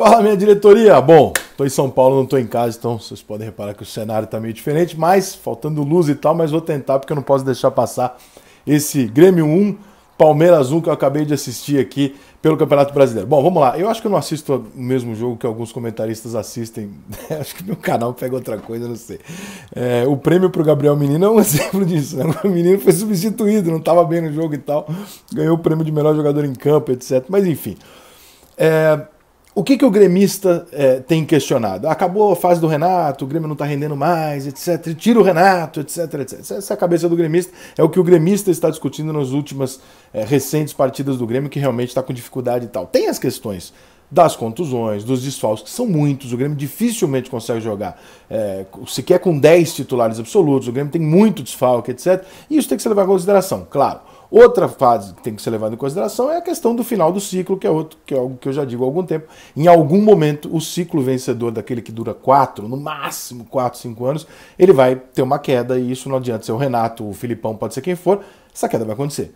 Fala, minha diretoria! Bom, estou em São Paulo, não estou em casa, então vocês podem reparar que o cenário está meio diferente, mas faltando luz e tal, mas vou tentar porque eu não posso deixar passar esse Grêmio 1, Palmeiras 1 que eu acabei de assistir aqui pelo Campeonato Brasileiro. Bom, vamos lá. Eu acho que eu não assisto o mesmo jogo que alguns comentaristas assistem. acho que meu canal pega outra coisa, não sei. É, o prêmio para o Gabriel Menino é um exemplo disso. Né? O menino foi substituído, não estava bem no jogo e tal. Ganhou o prêmio de melhor jogador em campo, etc. Mas enfim. É, o que, que o gremista é, tem questionado? Acabou a fase do Renato, o Grêmio não está rendendo mais, etc. Tira o Renato, etc, etc. Essa é a cabeça do gremista, é o que o gremista está discutindo nas últimas é, recentes partidas do Grêmio, que realmente está com dificuldade e tal. Tem as questões das contusões, dos desfalques, que são muitos. O Grêmio dificilmente consegue jogar é, sequer com 10 titulares absolutos. O Grêmio tem muito desfalque, etc. E isso tem que ser levado em consideração, claro. Outra fase que tem que ser levada em consideração é a questão do final do ciclo, que é outro, que é algo que eu já digo há algum tempo. Em algum momento, o ciclo vencedor daquele que dura quatro, no máximo quatro, cinco anos, ele vai ter uma queda e isso não adianta ser o Renato, o Filipão, pode ser quem for, essa queda vai acontecer.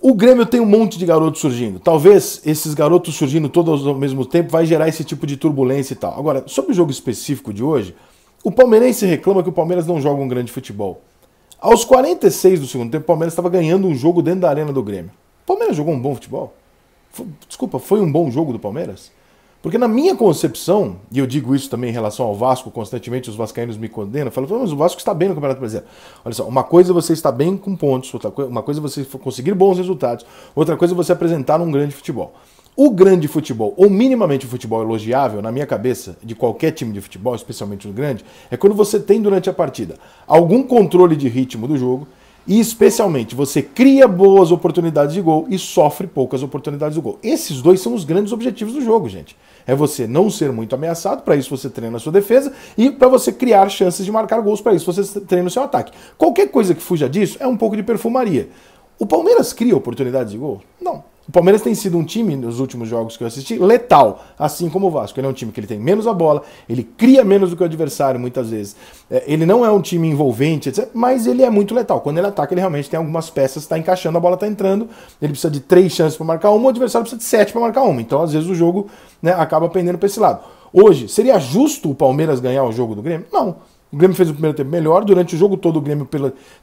O Grêmio tem um monte de garotos surgindo. Talvez esses garotos surgindo todos ao mesmo tempo vai gerar esse tipo de turbulência e tal. Agora, sobre o jogo específico de hoje, o palmeirense reclama que o Palmeiras não joga um grande futebol. Aos 46 do segundo tempo, o Palmeiras estava ganhando um jogo dentro da arena do Grêmio. O Palmeiras jogou um bom futebol? Foi, desculpa, foi um bom jogo do Palmeiras? Porque na minha concepção, e eu digo isso também em relação ao Vasco, constantemente os vascaínos me condenam, falam, mas o Vasco está bem no Campeonato Brasileiro. Olha só, uma coisa é você estar bem com pontos, outra coisa, uma coisa é você conseguir bons resultados, outra coisa é você apresentar um grande futebol. O grande futebol, ou minimamente o futebol elogiável, na minha cabeça, de qualquer time de futebol, especialmente o grande, é quando você tem durante a partida algum controle de ritmo do jogo e, especialmente, você cria boas oportunidades de gol e sofre poucas oportunidades de gol. Esses dois são os grandes objetivos do jogo, gente. É você não ser muito ameaçado, para isso você treina a sua defesa e para você criar chances de marcar gols, para isso você treina o seu ataque. Qualquer coisa que fuja disso é um pouco de perfumaria. O Palmeiras cria oportunidades de gol? Não. O Palmeiras tem sido um time, nos últimos jogos que eu assisti, letal, assim como o Vasco. Ele é um time que ele tem menos a bola, ele cria menos do que o adversário, muitas vezes. É, ele não é um time envolvente, etc, mas ele é muito letal. Quando ele ataca, ele realmente tem algumas peças, está encaixando, a bola está entrando, ele precisa de três chances para marcar uma, o adversário precisa de sete para marcar uma. Então, às vezes, o jogo né, acaba pendendo para esse lado. Hoje, seria justo o Palmeiras ganhar o jogo do Grêmio? Não. O Grêmio fez o primeiro tempo melhor. Durante o jogo todo, o Grêmio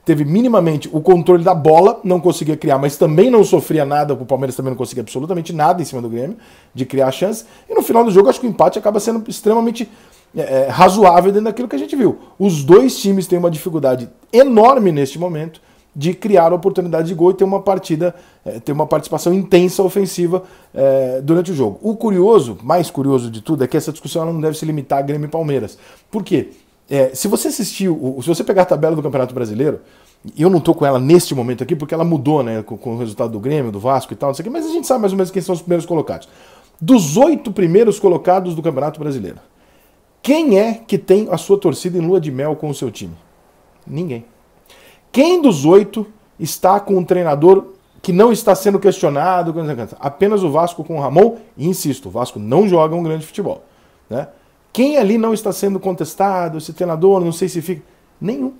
teve minimamente o controle da bola, não conseguia criar, mas também não sofria nada. O Palmeiras também não conseguia absolutamente nada em cima do Grêmio de criar chance. E no final do jogo, acho que o empate acaba sendo extremamente é, é, razoável dentro daquilo que a gente viu. Os dois times têm uma dificuldade enorme neste momento de criar oportunidade de gol e ter uma partida, é, ter uma participação intensa ofensiva é, durante o jogo. O curioso, mais curioso de tudo, é que essa discussão não deve se limitar a Grêmio e Palmeiras. Por quê? É, se você assistiu, se você pegar a tabela do Campeonato Brasileiro, eu não estou com ela neste momento aqui, porque ela mudou, né? Com, com, o resultado do Grêmio, do Vasco e tal, não sei o quê, mas a gente sabe mais ou menos quem são os primeiros colocados. Dos oito primeiros colocados do Campeonato Brasileiro, quem é que tem a sua torcida em lua de mel com o seu time? Ninguém. Quem dos oito está com um treinador que não está sendo questionado? Apenas o Vasco com o Ramon, e insisto, o Vasco não joga um grande futebol. Né? Quem ali não está sendo contestado, esse treinador, não sei se fica. Nenhum.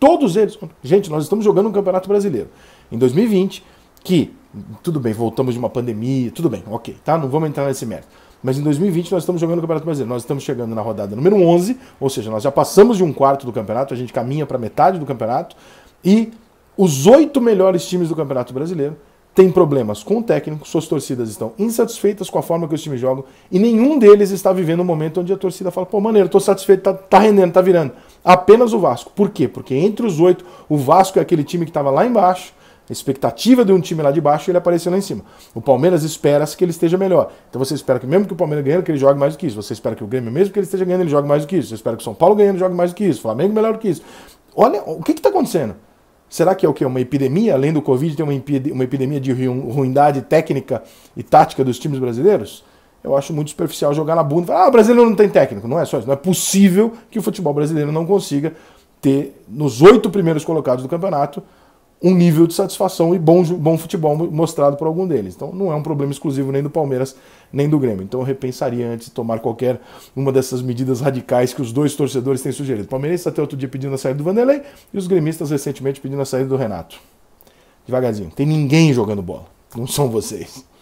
Todos eles. Gente, nós estamos jogando um campeonato brasileiro em 2020, que, tudo bem, voltamos de uma pandemia, tudo bem, ok, tá? Não vamos entrar nesse mérito. Mas em 2020 nós estamos jogando o Campeonato Brasileiro. Nós estamos chegando na rodada número 11, ou seja, nós já passamos de um quarto do campeonato, a gente caminha para metade do campeonato. E os oito melhores times do Campeonato Brasileiro tem problemas com o técnico, suas torcidas estão insatisfeitas com a forma que os times jogam e nenhum deles está vivendo um momento onde a torcida fala, pô, maneiro, tô satisfeito, tá, tá rendendo, tá virando. Apenas o Vasco. Por quê? Porque entre os oito, o Vasco é aquele time que estava lá embaixo, a expectativa de um time lá de baixo ele apareceu lá em cima. O Palmeiras espera que ele esteja melhor. Então você espera que mesmo que o Palmeiras ganhe, que ele jogue mais do que isso. Você espera que o Grêmio, mesmo que ele esteja ganhando, ele jogue mais do que isso. Você espera que o São Paulo ganhando, jogue mais do que isso. Flamengo melhor do que isso. Olha, o que está acontecendo? Será que é o quê? Uma epidemia? Além do Covid, tem uma epidemia de ruindade técnica e tática dos times brasileiros? Eu acho muito superficial jogar na bunda. Falar, ah, o brasileiro não tem técnico. Não é só isso. Não é possível que o futebol brasileiro não consiga ter, nos oito primeiros colocados do campeonato, um nível de satisfação e bom, bom futebol mostrado por algum deles. Então não é um problema exclusivo nem do Palmeiras nem do Grêmio. Então eu repensaria antes de tomar qualquer uma dessas medidas radicais que os dois torcedores têm sugerido. O Palmeirense até outro dia pedindo a saída do Vanderlei e os gremistas recentemente pedindo a saída do Renato. Devagarzinho. Tem ninguém jogando bola. Não são vocês.